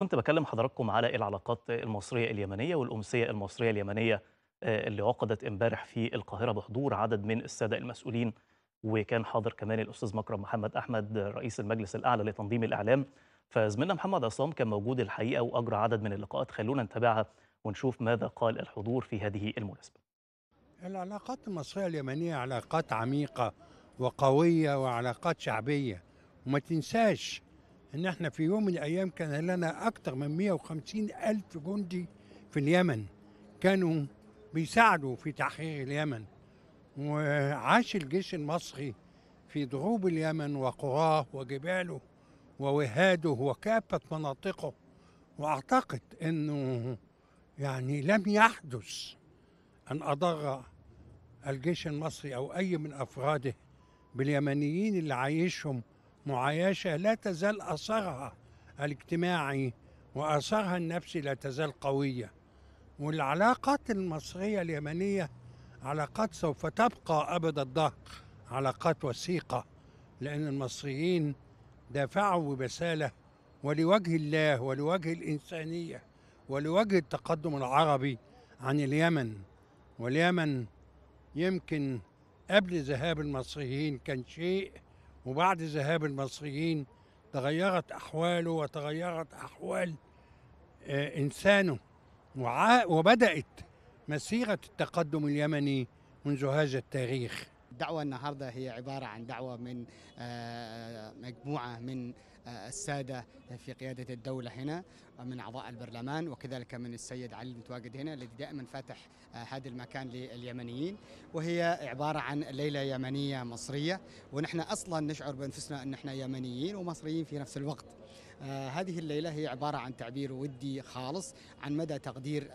كنت بكلم حضراتكم على العلاقات المصرية اليمنية والأمسية المصرية اليمنية آه، اللي عقدت امبارح في القاهرة بحضور عدد من السادة المسؤولين وكان حاضر كمان الأستاذ مكرم محمد أحمد رئيس المجلس الأعلى لتنظيم الإعلام فزميلنا محمد عصام كان موجود الحقيقة وأجرى عدد من اللقاءات خلونا نتابعها ونشوف ماذا قال الحضور في هذه المناسبة العلاقات المصرية اليمنية علاقات عميقة وقوية وعلاقات شعبية وما تنساش ان احنا في يوم من الايام كان لنا اكثر من 150 الف جندي في اليمن كانوا بيساعدوا في تحرير اليمن وعاش الجيش المصري في دروب اليمن وقراه وجباله ووهاده وكافة مناطقه وأعتقد أنه يعني لم يحدث أن أضر الجيش المصري أو أي من أفراده باليمنيين اللي عايشهم معايشة لا تزال أثرها الاجتماعي وأثرها النفسي لا تزال قوية والعلاقات المصرية اليمنية علاقات سوف تبقى أبد الدهر علاقات وثيقة لأن المصريين دافعوا ببسالة ولوجه الله ولوجه الإنسانية ولوجه التقدم العربي عن اليمن واليمن يمكن قبل ذهاب المصريين كان شيء وبعد ذهاب المصريين تغيرت أحواله وتغيرت أحوال آه، إنسانه وبدأت مسيرة التقدم اليمني منذ هذا التاريخ الدعوة النهاردة هي عبارة عن دعوة من آه، مجموعة من السادة في قيادة الدولة هنا من أعضاء البرلمان وكذلك من السيد علي المتواجد هنا الذي دائما فاتح آه، هذا المكان لليمنيين وهي عبارة عن ليلة يمنية مصرية ونحن أصلا نشعر بأنفسنا أن نحن يمنيين ومصريين في نفس الوقت آه، هذه الليلة هي عبارة عن تعبير ودي خالص عن مدى تقدير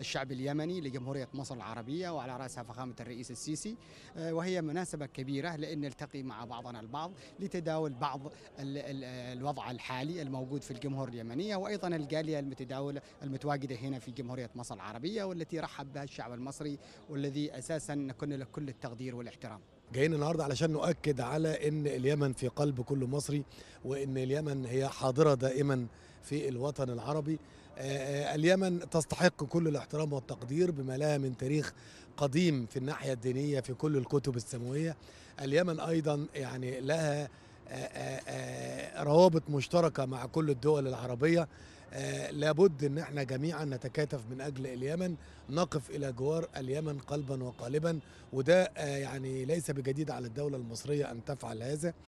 الشعب اليمني لجمهورية مصر العربية وعلى رأسها فخامة الرئيس السيسي آه، وهي مناسبة كبيرة لأن نلتقي مع بعضنا البعض لتداول بعض الوضع الحالي الموجود في الجمهور اليمنية وأيضا الجالية المتداولة المتواجدة هنا في جمهورية مصر العربية والتي رحب بها الشعب المصري والذي أساسا كنا له كل التقدير والاحترام جايين النهارده علشان نؤكد على ان اليمن في قلب كل مصري وان اليمن هي حاضره دائما في الوطن العربي آه، آه، اليمن تستحق كل الاحترام والتقدير بما لها من تاريخ قديم في الناحيه الدينيه في كل الكتب السماويه اليمن ايضا يعني لها آه، روابط مشتركه مع كل الدول العربيه آه، لابد ان احنا جميعا نتكاتف من اجل اليمن نقف الى جوار اليمن قلبا وقالبا وده آه، يعني ليس بجديد على الدوله المصريه ان تفعل هذا